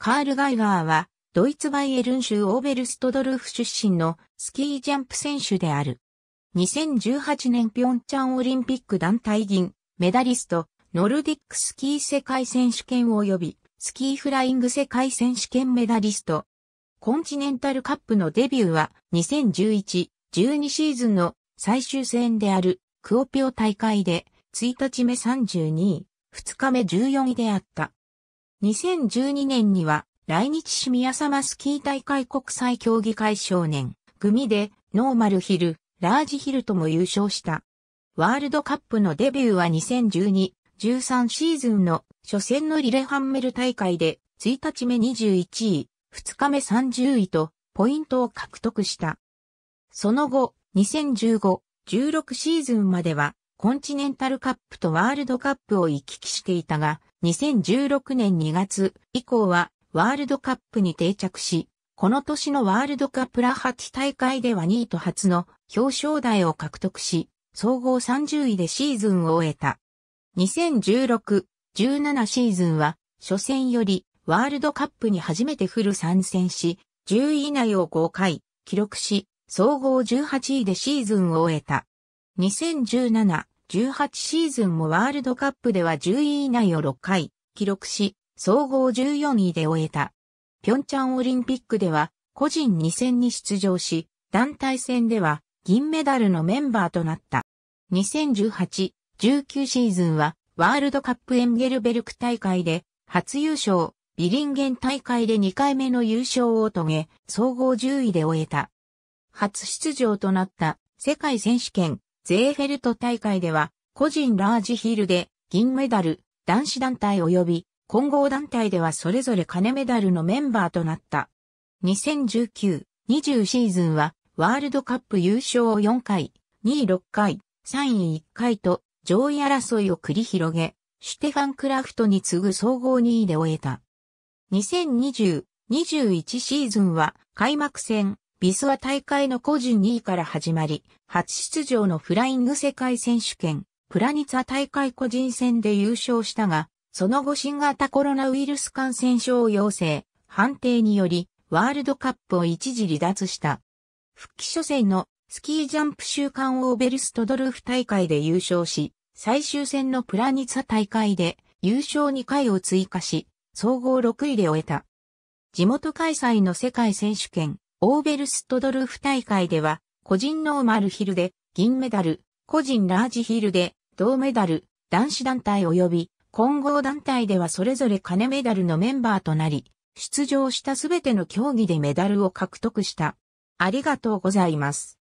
カール・ガイガーは、ドイツバイエルン州オーベルストドルフ出身のスキージャンプ選手である。2018年ピョンチャンオリンピック団体銀、メダリスト、ノルディックスキー世界選手権及び、スキーフライング世界選手権メダリスト。コンチネンタルカップのデビューは2011、12シーズンの最終戦であるクオピオ大会で1日目32位、2日目14位であった。2012年には来日ヤサマスキー大会国際競技会少年組でノーマルヒル、ラージヒルとも優勝した。ワールドカップのデビューは2012、13シーズンの初戦のリレハンメル大会で1日目21位、2日目30位とポイントを獲得した。その後、2015、16シーズンまではコンチネンタルカップとワールドカップを行き来していたが、2016年2月以降はワールドカップに定着し、この年のワールドカップラハティ大会では2位と初の表彰台を獲得し、総合30位でシーズンを終えた。2016-17シーズンは初戦よりワールドカップに初めてフル参戦し、10位以内を5回記録し、総合18位でシーズンを終えた。2017 1 8シーズンもワールドカップでは10位以内を6回記録し、総合14位で終えた。ピョンチャンオリンピックでは個人2戦に出場し、団体戦では銀メダルのメンバーとなった。2018、19シーズンはワールドカップエンゲルベルク大会で初優勝、ビリンゲン大会で2回目の優勝を遂げ、総合10位で終えた。初出場となった世界選手権ゼーフェルト大会では、個人ラージヒールで銀メダル、男子団体及び混合団体ではそれぞれ金メダルのメンバーとなった。2019-20シーズンは、ワールドカップ優勝を4回、2位6回、3位1回と上位争いを繰り広げ、シュテファン・クラフトに次ぐ総合2位で終えた。2020-21シーズンは開幕戦ビスは大会の個人2位から始まり、初出場のフライング世界選手権、プラニツァ大会個人戦で優勝したが、その後新型コロナウイルス感染症を陽性、判定により、ワールドカップを一時離脱した。復帰初戦のスキージャンプ週間オーベルストドルフ大会で優勝し、最終戦のプラニツァ大会で優勝2回を追加し、総合6位で終えた。地元開催の世界選手権、オーベルストドルフ大会では、個人ノーマルヒルで銀メダル、個人ラージヒルで銅メダル、男子団体及び混合団体ではそれぞれ金メダルのメンバーとなり、出場したすべての競技でメダルを獲得した。ありがとうございます。